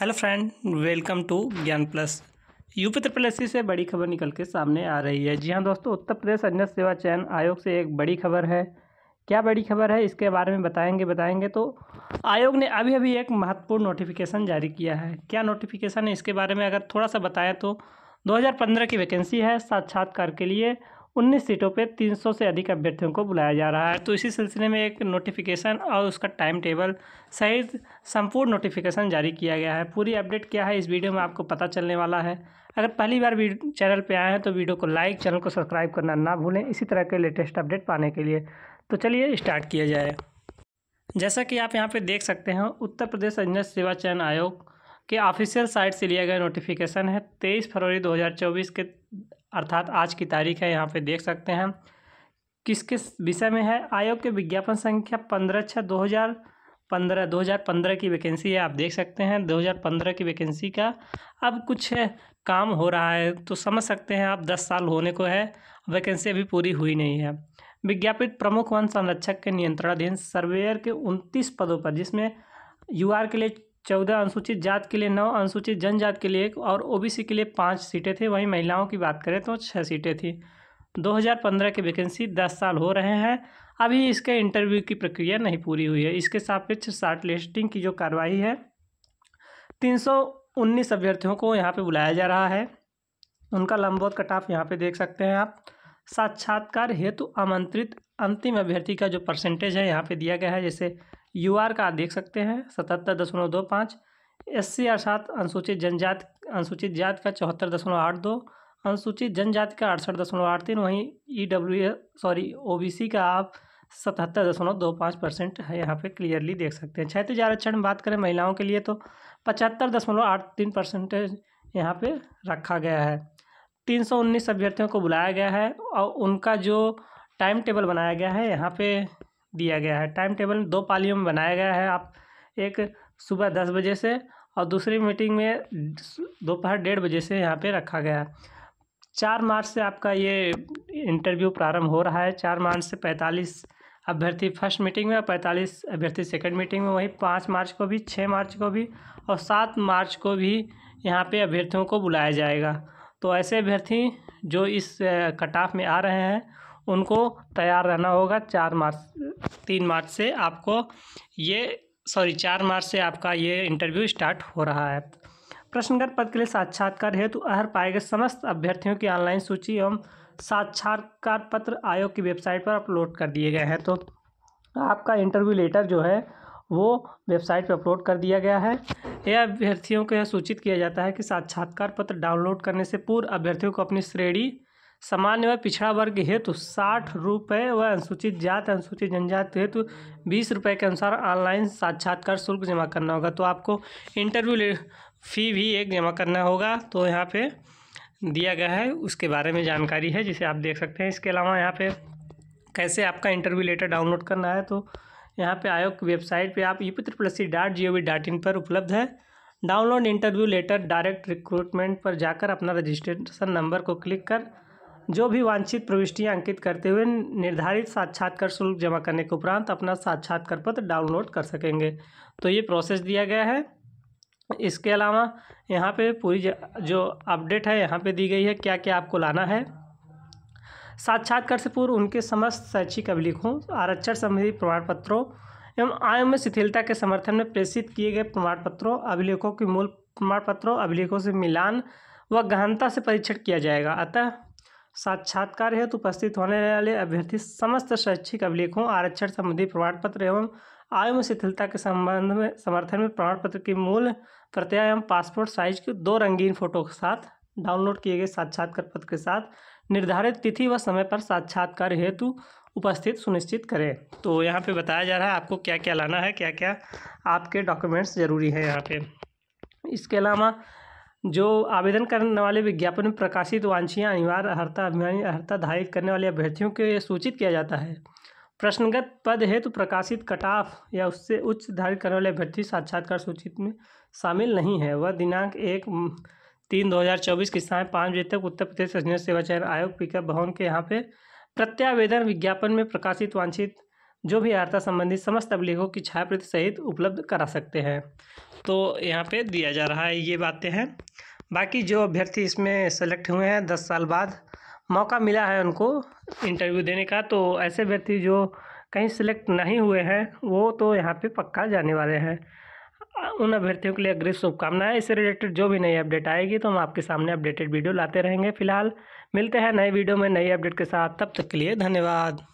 hello friend welcome to Gyan plus UP triple C से बड़ी खबर निकल के सामने आ रही है जी हाँ दोस्तों उत्तर प्रदेश अन्य सेवा चयन आयोग से एक बड़ी खबर है क्या बड़ी खबर है इसके बारे में बताएंगे बताएंगे तो आयोग ने अभी अभी एक महत्वपूर्ण नोटिफिकेशन जारी किया है क्या नोटिफिकेशन है इसके बारे में अगर थोड़ा सा बताएं तो दो की वैकेंसी है साक्षात्कार के लिए उन्नीस सीटों पर 300 से अधिक अभ्यर्थियों को बुलाया जा रहा है तो इसी सिलसिले में एक नोटिफिकेशन और उसका टाइम टेबल सहित संपूर्ण नोटिफिकेशन जारी किया गया है पूरी अपडेट क्या है इस वीडियो में आपको पता चलने वाला है अगर पहली बार चैनल पर आए हैं तो वीडियो को लाइक चैनल को सब्सक्राइब करना ना भूलें इसी तरह के लेटेस्ट अपडेट पाने के लिए तो चलिए स्टार्ट किया जाए जैसा कि आप यहाँ पर देख सकते हैं उत्तर प्रदेश अंजन सेवा चयन आयोग के ऑफिशियल साइट से लिया गया नोटिफिकेशन है तेईस फरवरी 2024 के अर्थात आज की तारीख है यहाँ पे देख सकते हैं किस किस विषय में है आयोग के विज्ञापन संख्या पंद्रह छः दो हज़ार पंद्रह दो हज़ार पंद्रह की वैकेंसी है आप देख सकते हैं दो हज़ार पंद्रह की वैकेंसी का अब कुछ काम हो रहा है तो समझ सकते हैं आप दस साल होने को है वैकेंसी अभी पूरी हुई नहीं है विज्ञापित प्रमुख वन संरक्षक के नियंत्रणाधीन सर्वेयर के उनतीस पदों पर जिसमें यूआर के लिए चौदह अनुसूचित जात के लिए नौ अनुसूचित जनजात के लिए एक और ओबीसी के लिए पाँच सीटें थी वहीं महिलाओं की बात करें तो छः सीटें थी 2015 की वैकेंसी दस साल हो रहे हैं अभी इसके इंटरव्यू की प्रक्रिया नहीं पूरी हुई है इसके सापेक्ष शार्ट लिस्टिंग की जो कार्रवाई है तीन अभ्यर्थियों को यहाँ पर बुलाया जा रहा है उनका लंबोत कटाफ यहाँ पे देख सकते हैं आप साक्षात्कार हेतु आमंत्रित अंतिम अभ्यर्थी का जो परसेंटेज है यहाँ पे दिया गया है जैसे यू आर का देख सकते हैं सतहत्तर दशमलव दो पाँच एस सी अर्थात अनुसूचित जनजाति अनुसूचित जाति का चौहत्तर दशमलव आठ दो अनुसूचित जनजाति का अड़सठ दशमलव आठ तीन वहीं E W sorry O B C का आप सतहत्तर दशमलव दो पाँच परसेंट है यहाँ पे क्लियरली देख सकते हैं क्षेत्रीय आरक्षण में बात करें महिलाओं के लिए तो पचहत्तर दशमलव आठ तीन परसेंटेज यहाँ पर रखा गया है तीन सौ उन्नीस अभ्यर्थियों को बुलाया गया है और उनका जो टाइम टेबल बनाया गया है यहाँ पे दिया गया है टाइम टेबल दो पालियों में बनाया गया है आप एक सुबह दस बजे से और दूसरी मीटिंग में दोपहर डेढ़ बजे से यहाँ पे रखा गया है चार मार्च से आपका ये इंटरव्यू प्रारंभ हो रहा है चार मार्च से पैंतालीस अभ्यर्थी फर्स्ट मीटिंग में और पैंतालीस अभ्यर्थी सेकंड मीटिंग में वहीं पाँच मार्च को भी छः मार्च को भी और सात मार्च को भी यहाँ पे अभ्यर्थियों को बुलाया जाएगा तो ऐसे अभ्यर्थी जो इस कटाफ में आ रहे हैं उनको तैयार रहना होगा चार मार्च तीन मार्च से आपको ये सॉरी चार मार्च से आपका ये इंटरव्यू स्टार्ट हो रहा है प्रश्नगत पद के लिए साक्षात्कार हेतु अहर पाए गए समस्त अभ्यर्थियों की ऑनलाइन सूची एवं साक्षात्कार पत्र आयोग की वेबसाइट पर अपलोड कर दिए गए हैं तो आपका इंटरव्यू लेटर जो है वो वेबसाइट पर अपलोड कर दिया गया है यह अभ्यर्थियों को यह सूचित किया जाता है कि साक्षात्कार पत्र डाउनलोड करने से पूर्व अभ्यर्थियों को अपनी श्रेणी सामान्य व पिछड़ा वर्ग हेतु साठ रुपये व अनुसूचित जाति अनुसूचित जनजाति हेतु बीस रुपये के अनुसार ऑनलाइन साक्षात्कार शुल्क जमा करना होगा तो आपको इंटरव्यू फ़ी भी एक जमा करना होगा तो यहाँ पे दिया गया है उसके बारे में जानकारी है जिसे आप देख सकते हैं इसके अलावा यहाँ पे कैसे आपका इंटरव्यू लेटर डाउनलोड करना है तो यहाँ पे आयोग की वेबसाइट पे आप ई पुत्र प्लसी dot G O V dot in पर उपलब्ध है download interview letter direct recruitment पर जाकर अपना रजिस्ट्रेशन नंबर को क्लिक कर जो भी वांछित प्रविष्टियां अंकित करते हुए निर्धारित साक्षात्कार शुल्क जमा करने के उपरांत अपना साक्षात्कार पत्र डाउनलोड कर सकेंगे तो ये प्रोसेस दिया गया है इसके अलावा यहाँ पे पूरी जो अपडेट है यहाँ पे दी गई है क्या क्या आपको लाना है साक्षात्कार से पूर्व उनके समस्त शैक्षिक अभिलेखों आरक्षण संबंधी प्रमाण पत्रों एवं आय में शिथिलता के समर्थन में प्रेषित किए गए प्रमाण पत्रों अभिलेखों के मूल प्रमाण पत्रों अभिलेखों से मिलान व गहनता से परीक्षण किया जाएगा अतः साक्षात्कार हेतु उपस्थित होने वाले अभ्यर्थी समस्त शैक्षिक अभिलेखों आरक्षण संबंधी प्रमाण पत्र एवं आयु में शिथिलता के संबंध में समर्थन में प्रमाण पत्र की मूल प्रत्यय एवं पासपोर्ट साइज के दो रंगीन फोटो के साथ डाउनलोड किए गए साक्षात्कार पत्र के साथ निर्धारित तिथि व समय पर साक्षात्कार हेतु उपस्थित सुनिश्चित करें तो यहाँ पे बताया जा रहा है आपको क्या क्या लाना है क्या क्या आपके डॉक्यूमेंट्स ज़रूरी है यहाँ पे इसके अलावा जो आवेदन करने वाले विज्ञापन में प्रकाशित वांछियाँ अनिवार्य अर्ता अभिमानी अर्ता धारित करने वाले अभ्यर्थियों के सूचित किया जाता है प्रश्नगत पद हेतु प्रकाशित कटाफ या उससे उच्च धारित करने वाले अभ्यर्थी साक्षात्कार सूचित में शामिल नहीं है वह दिनांक एक तीन दो हज़ार चौबीस की साय पाँच बजे तक उत्तर प्रदेश सेवा चयन आयोग पिकअप भवन के यहाँ पे प्रत्यावेदन विज्ञापन में प्रकाशित वांछित जो भी आर्ता संबंधी समस्त अभिलेखों की छायाप्रति सहित उपलब्ध करा सकते हैं तो यहाँ पे दिया जा रहा है ये बातें हैं बाकी जो अभ्यर्थी इसमें सेलेक्ट हुए हैं दस साल बाद मौका मिला है उनको इंटरव्यू देने का तो ऐसे व्यक्ति जो कहीं सेलेक्ट नहीं हुए हैं वो तो यहाँ पे पक्का जाने वाले हैं उन अभ्यर्थियों के लिए अग्रिम शुभकामनाएं इससे रिलेटेड जो भी नई अपडेट आएगी तो हम आपके सामने अपडेटेड वीडियो लाते रहेंगे फिलहाल मिलते हैं नए वीडियो में नई अपडेट के साथ तब तक के लिए धन्यवाद